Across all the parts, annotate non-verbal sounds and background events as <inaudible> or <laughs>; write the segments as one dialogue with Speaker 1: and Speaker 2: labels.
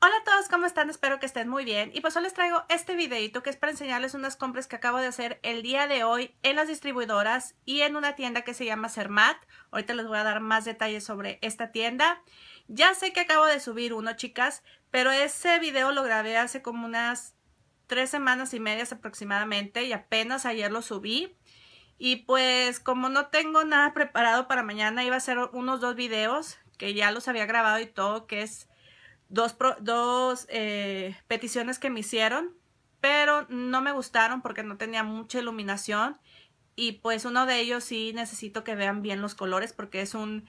Speaker 1: Hola a todos, ¿cómo están? Espero que estén muy bien y pues hoy les traigo este videito que es para enseñarles unas compras que acabo de hacer el día de hoy en las distribuidoras y en una tienda que se llama Cermat. Ahorita les voy a dar más detalles sobre esta tienda. Ya sé que acabo de subir uno, chicas, pero ese video lo grabé hace como unas tres semanas y medias aproximadamente y apenas ayer lo subí. Y pues como no tengo nada preparado para mañana, iba a hacer unos dos videos que ya los había grabado y todo, que es dos, dos eh, peticiones que me hicieron, pero no me gustaron porque no tenía mucha iluminación y pues uno de ellos sí necesito que vean bien los colores porque es un,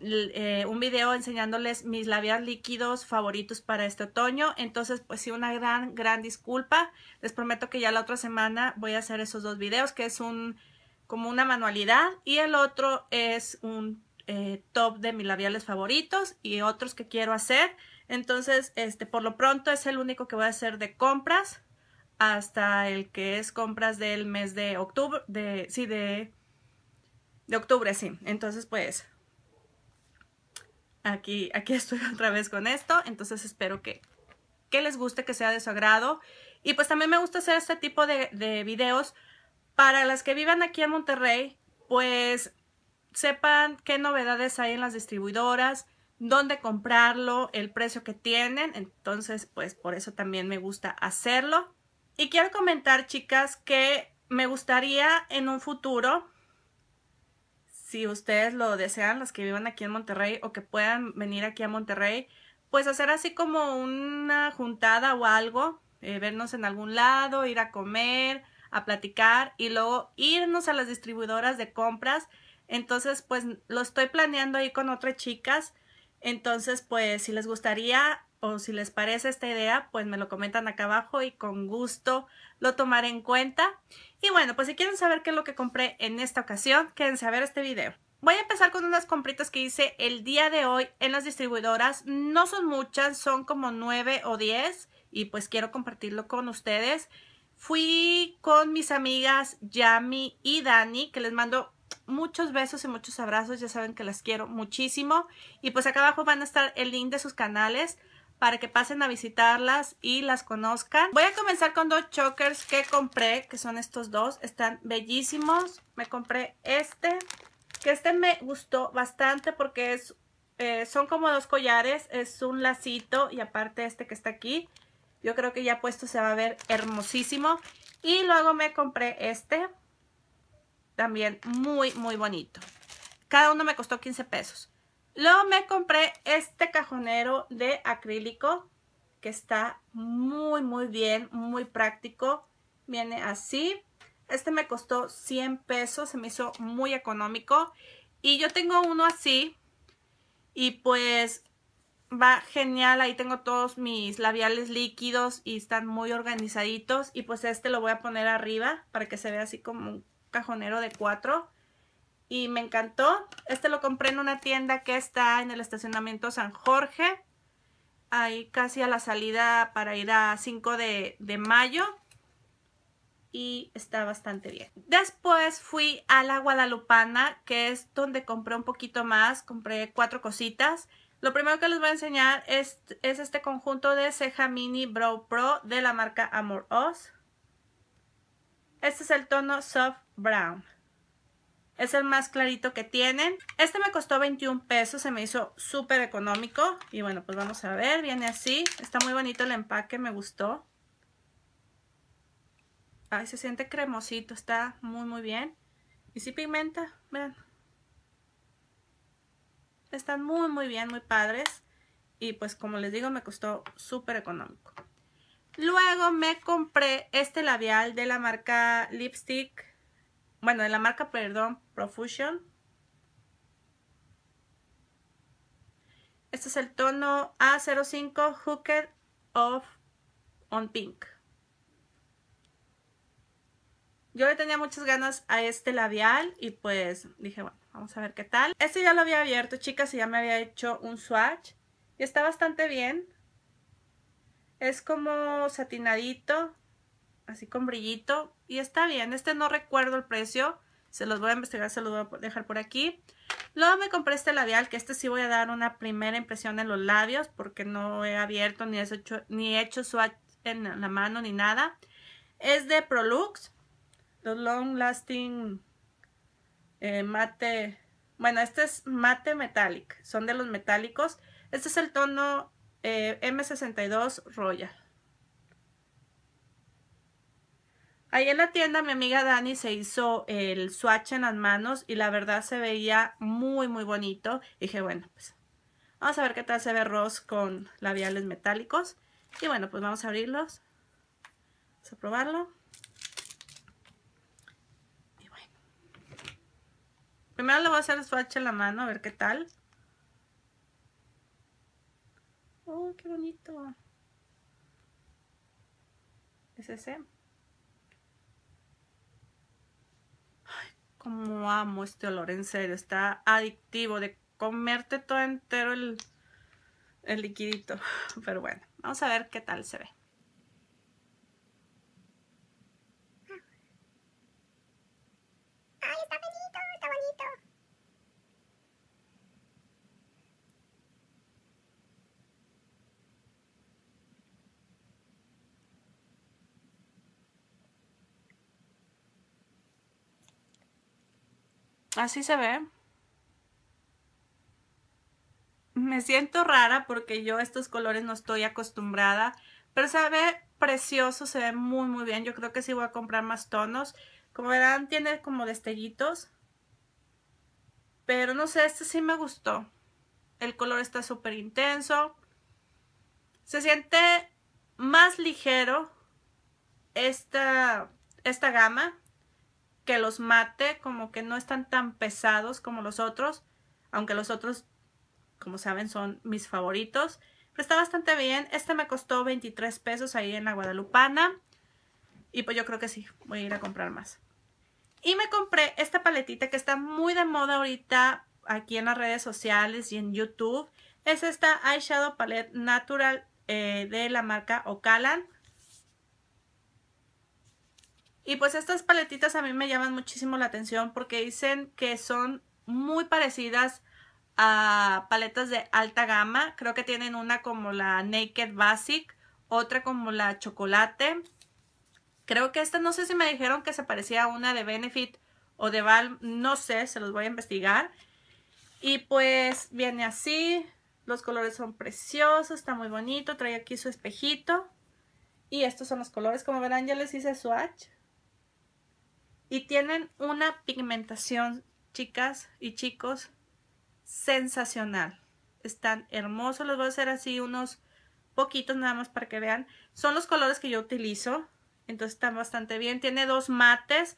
Speaker 1: eh, un video enseñándoles mis labiales líquidos favoritos para este otoño. Entonces, pues sí, una gran, gran disculpa. Les prometo que ya la otra semana voy a hacer esos dos videos, que es un como una manualidad y el otro es un eh, top de mis labiales favoritos y otros que quiero hacer. Entonces, este, por lo pronto es el único que voy a hacer de compras hasta el que es compras del mes de octubre, de, sí, de, de octubre, sí. Entonces, pues, aquí, aquí <laughs> estoy otra vez con esto. Entonces, espero que, que les guste, que sea de su agrado. Y pues también me gusta hacer este tipo de, de videos para las que vivan aquí en Monterrey, pues sepan qué novedades hay en las distribuidoras, dónde comprarlo, el precio que tienen. Entonces, pues por eso también me gusta hacerlo. Y quiero comentar, chicas, que me gustaría en un futuro, si ustedes lo desean, las que vivan aquí en Monterrey o que puedan venir aquí a Monterrey, pues hacer así como una juntada o algo, eh, vernos en algún lado, ir a comer, a platicar y luego irnos a las distribuidoras de compras entonces, pues lo estoy planeando ahí con otras chicas. Entonces, pues si les gustaría o si les parece esta idea, pues me lo comentan acá abajo y con gusto lo tomaré en cuenta. Y bueno, pues si quieren saber qué es lo que compré en esta ocasión, quédense a ver este video. Voy a empezar con unas compritas que hice el día de hoy en las distribuidoras. No son muchas, son como 9 o 10 y pues quiero compartirlo con ustedes. Fui con mis amigas Yami y Dani, que les mando muchos besos y muchos abrazos, ya saben que las quiero muchísimo. Y pues acá abajo van a estar el link de sus canales para que pasen a visitarlas y las conozcan. Voy a comenzar con dos chokers que compré, que son estos dos, están bellísimos. Me compré este, que este me gustó bastante porque es, eh, son como dos collares, es un lacito y aparte este que está aquí. Yo creo que ya puesto se va a ver hermosísimo. Y luego me compré este, también muy, muy bonito. Cada uno me costó 15 pesos. Luego me compré este cajonero de acrílico que está muy, muy bien, muy práctico. Viene así. Este me costó 100 pesos, se me hizo muy económico. Y yo tengo uno así y pues va genial. Ahí tengo todos mis labiales líquidos y están muy organizaditos. Y pues este lo voy a poner arriba para que se vea así como cajonero de cuatro y me encantó. Este lo compré en una tienda que está en el estacionamiento San Jorge, ahí casi a la salida para ir a 5 de, mayo y está bastante bien. Después fui a la Guadalupana, que es donde compré un poquito más, compré cuatro cositas. Lo primero que les voy a enseñar es, es este conjunto de ceja mini Brow Pro de la marca Amor Oz. Este es el tono Soft Brown. Es el más clarito que tienen. Este me costó 21 pesos, se me hizo súper económico. Y bueno, pues vamos a ver, viene así. Está muy bonito el empaque, me gustó. Ay, se siente cremosito, está muy muy bien. Y si pigmenta, vean. Están muy muy bien, muy padres. Y pues como les digo, me costó súper económico. Luego me compré este labial de la marca Lipstick bueno, de la marca, perdón, Profusion. Este es el tono A05 Hooked of on Pink. Yo le tenía muchas ganas a este labial y pues dije, bueno, vamos a ver qué tal. Este ya lo había abierto, chicas, y ya me había hecho un swatch. Y está bastante bien. Es como satinadito, así con brillito. Y está bien, este no recuerdo el precio. Se los voy a investigar, se los voy a dejar por aquí. Luego me compré este labial, que este sí voy a dar una primera impresión en los labios, porque no he abierto ni he hecho, ni hecho swatch en la mano ni nada. Es de Prolux, los Long Lasting eh, Mate... Bueno, este es Mate Metallic, son de los metálicos. Este es el tono eh, M62 Royal. Ahí en la tienda mi amiga Dani se hizo el swatch en las manos y la verdad se veía muy muy bonito. dije, bueno, pues vamos a ver qué tal se ve Rose con labiales metálicos. Y bueno, pues vamos a abrirlos. Vamos a probarlo. Y bueno. Primero le voy a hacer el swatch en la mano, a ver qué tal. ¡Oh, qué bonito! ¿Es ese? Como amo este olor, en serio, está adictivo de comerte todo entero el, el liquidito. <laughs> Pero bueno, vamos a ver qué tal se ve. Así se ve. Me siento rara porque yo estos colores no estoy acostumbrada, pero se ve precioso, se ve muy muy bien. Yo creo que sí voy a comprar más tonos. Como verán, tiene como destellitos. Pero no sé, este sí me gustó. El color está súper intenso. Se siente más ligero esta, esta gama que los mate, como que no están tan pesados como los otros, aunque los otros, como saben, son mis favoritos. Pero está bastante bien, este me costó 23 pesos ahí en la Guadalupana y pues yo creo que sí, voy a ir a comprar más. Y me compré esta paletita que está muy de moda ahorita aquí en las redes sociales y en YouTube. Es esta Eyeshadow Palette Natural eh, de la marca Ocalan. Y pues estas paletitas a mí me llaman muchísimo la atención porque dicen que son muy parecidas a paletas de alta gama. Creo que tienen una como la Naked Basic, otra como la Chocolate. Creo que esta, no sé si me dijeron que se parecía a una de Benefit o de Val, no sé, se los voy a investigar. Y pues viene así, los colores son preciosos, está muy bonito, trae aquí su espejito. Y estos son los colores, como verán ya les hice swatch y tienen una pigmentación, chicas y chicos, sensacional. Están hermosos, Los voy a hacer así unos poquitos nada más para que vean. Son los colores que yo utilizo, entonces están bastante bien. Tiene dos mates,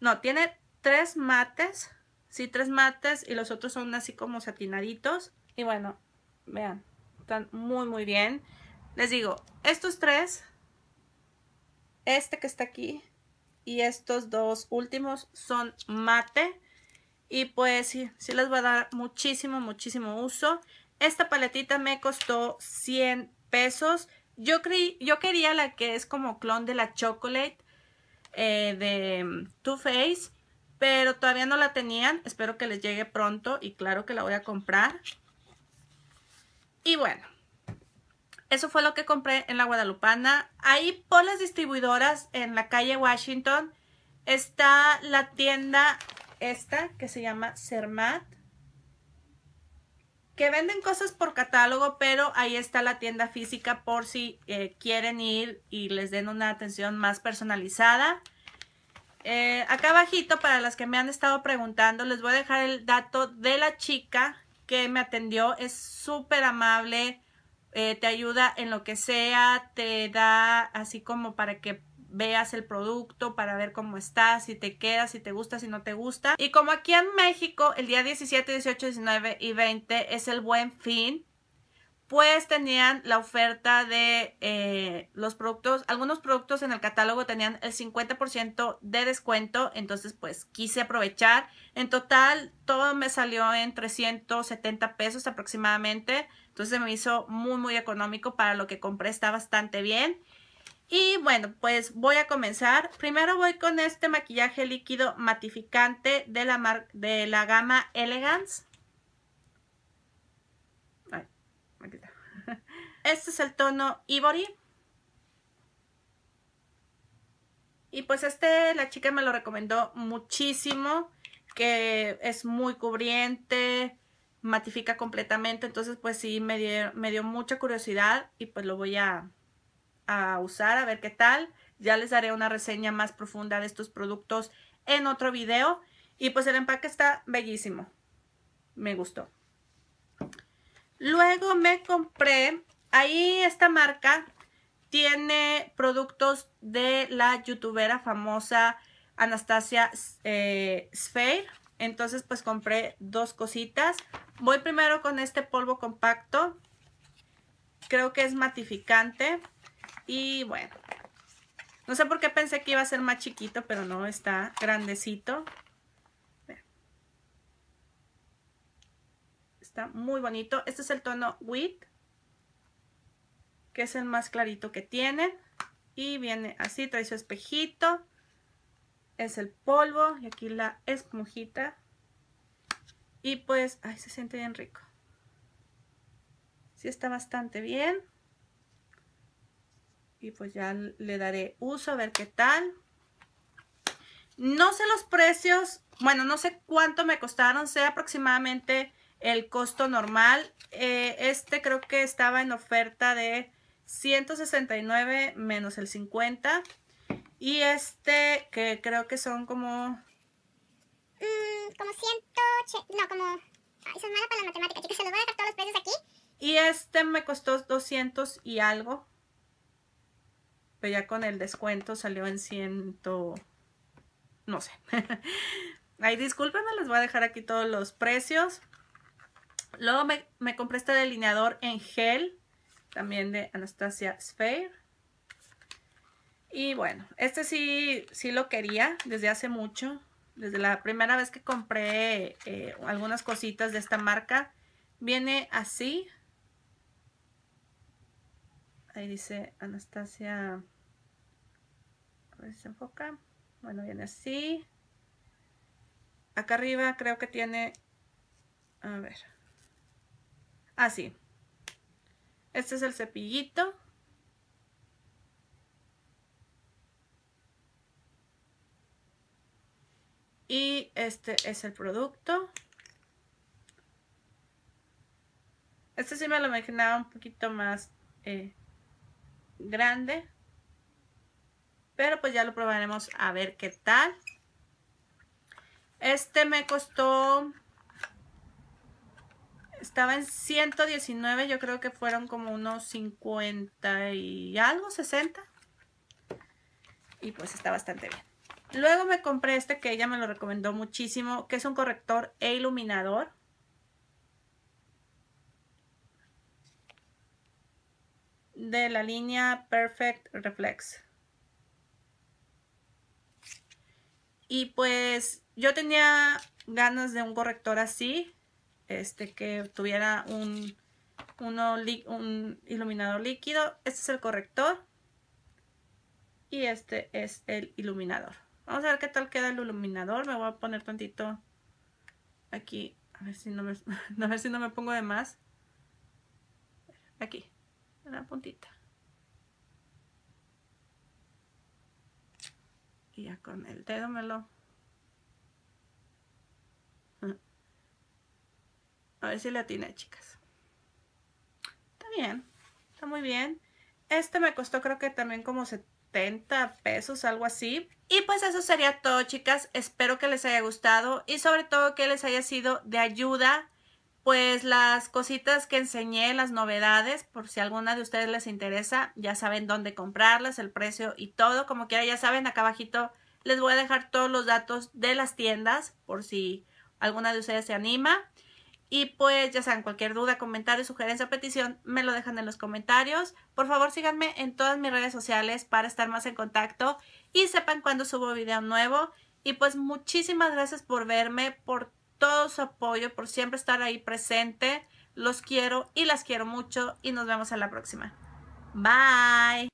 Speaker 1: no, tiene tres mates, sí, tres mates y los otros son así como satinaditos. Y bueno, vean, están muy muy bien. Les digo, estos tres, este que está aquí, y estos dos últimos son mate. Y pues sí, sí les va a dar muchísimo, muchísimo uso. Esta paletita me costó 100 pesos. Yo, creí, yo quería la que es como clon de la Chocolate eh, de mm, Too Faced. Pero todavía no la tenían. Espero que les llegue pronto y claro que la voy a comprar. Y bueno, eso fue lo que compré en la Guadalupana. Ahí por las distribuidoras en la calle Washington está la tienda esta que se llama Cermat. Que venden cosas por catálogo, pero ahí está la tienda física por si eh, quieren ir y les den una atención más personalizada. Eh, acá bajito para las que me han estado preguntando, les voy a dejar el dato de la chica que me atendió. Es súper amable eh, te ayuda en lo que sea, te da así como para que veas el producto para ver cómo está, si te queda, si te gusta, si no te gusta. Y como aquí en México el día 17, 18, 19 y 20 es el buen fin, pues tenían la oferta de eh, los productos, algunos productos en el catálogo tenían el 50% de descuento, entonces pues quise aprovechar. En total todo me salió en 370 pesos aproximadamente, entonces me hizo muy, muy económico para lo que compré, está bastante bien. Y bueno, pues voy a comenzar. Primero voy con este maquillaje líquido matificante de la, de la gama Elegance. Ay, <laughs> Este es el tono Ivory. Y pues este, la chica me lo recomendó muchísimo, que es muy cubriente, matifica completamente. Entonces, pues sí, me dio, me dio mucha curiosidad y pues lo voy a, usar, a ver qué tal. Ya les daré una reseña más profunda de estos productos en otro video. Y pues el empaque está bellísimo. Me gustó. Luego me compré, ahí esta marca tiene productos de la youtubera famosa Anastasia eh, Sphere. Entonces pues compré dos cositas. Voy primero con este polvo compacto. Creo que es matificante. Y bueno, no sé por qué pensé que iba a ser más chiquito, pero no, está grandecito. Está muy bonito. Este es el tono Wheat, que es el más clarito que tiene. Y viene así, trae su espejito. Es el polvo y aquí la esponjita. Y pues, ahí se siente bien rico. Sí está bastante bien. Y pues ya le daré uso a ver qué tal. No sé los precios, bueno, no sé cuánto me costaron, sé aproximadamente el costo normal. Eh, este creo que estaba en oferta de 169 menos el 50. Y este que creo que son como... Eh, como 180, no, como, eso es mala para la matemática, chicas, se los voy a dejar todos los precios aquí. Y este me costó 200 y algo, pero ya con el descuento salió en 100, no sé. <laughs> Ay, discúlpenme, les voy a dejar aquí todos los precios. Luego me, me compré este delineador en gel, también de Anastasia Sphere. Y bueno, este sí, sí lo quería desde hace mucho desde la primera vez que compré eh, algunas cositas de esta marca. Viene así. Ahí dice Anastasia. A ver si se enfoca. Bueno, viene así. Acá arriba creo que tiene... A ver. Así. Ah, este es el cepillito. Y este es el producto. Este sí me lo imaginaba un poquito más eh, grande. Pero pues ya lo probaremos a ver qué tal. Este me costó... Estaba en 119, yo creo que fueron como unos 50 y algo, 60. Y pues está bastante bien. Luego me compré este que ella me lo recomendó muchísimo, que es un corrector e iluminador. De la línea Perfect Reflex. Y pues yo tenía ganas de un corrector así, este que tuviera un, un iluminador líquido. Este es el corrector y este es el iluminador. Vamos a ver qué tal queda el iluminador. Me voy a poner tantito aquí. A ver si no me, <laughs> si no me pongo de más. Aquí, en la puntita. Y ya con el dedo me lo... <laughs> A ver si la tiene, chicas. Está bien, está muy bien. Este me costó creo que también como 70 pesos, algo así. Y pues eso sería todo, chicas. Espero que les haya gustado y sobre todo que les haya sido de ayuda pues las cositas que enseñé, las novedades, por si alguna de ustedes les interesa, ya saben dónde comprarlas, el precio y todo. Como quiera, ya saben, acá abajito les voy a dejar todos los datos de las tiendas por si alguna de ustedes se anima. Y pues ya saben, cualquier duda, comentario, sugerencia o petición, me lo dejan en los comentarios. Por favor, síganme en todas mis redes sociales para estar más en contacto y sepan cuándo subo video nuevo. Y pues muchísimas gracias por verme, por todo su apoyo, por siempre estar ahí presente. Los quiero y las quiero mucho y nos vemos en la próxima. Bye.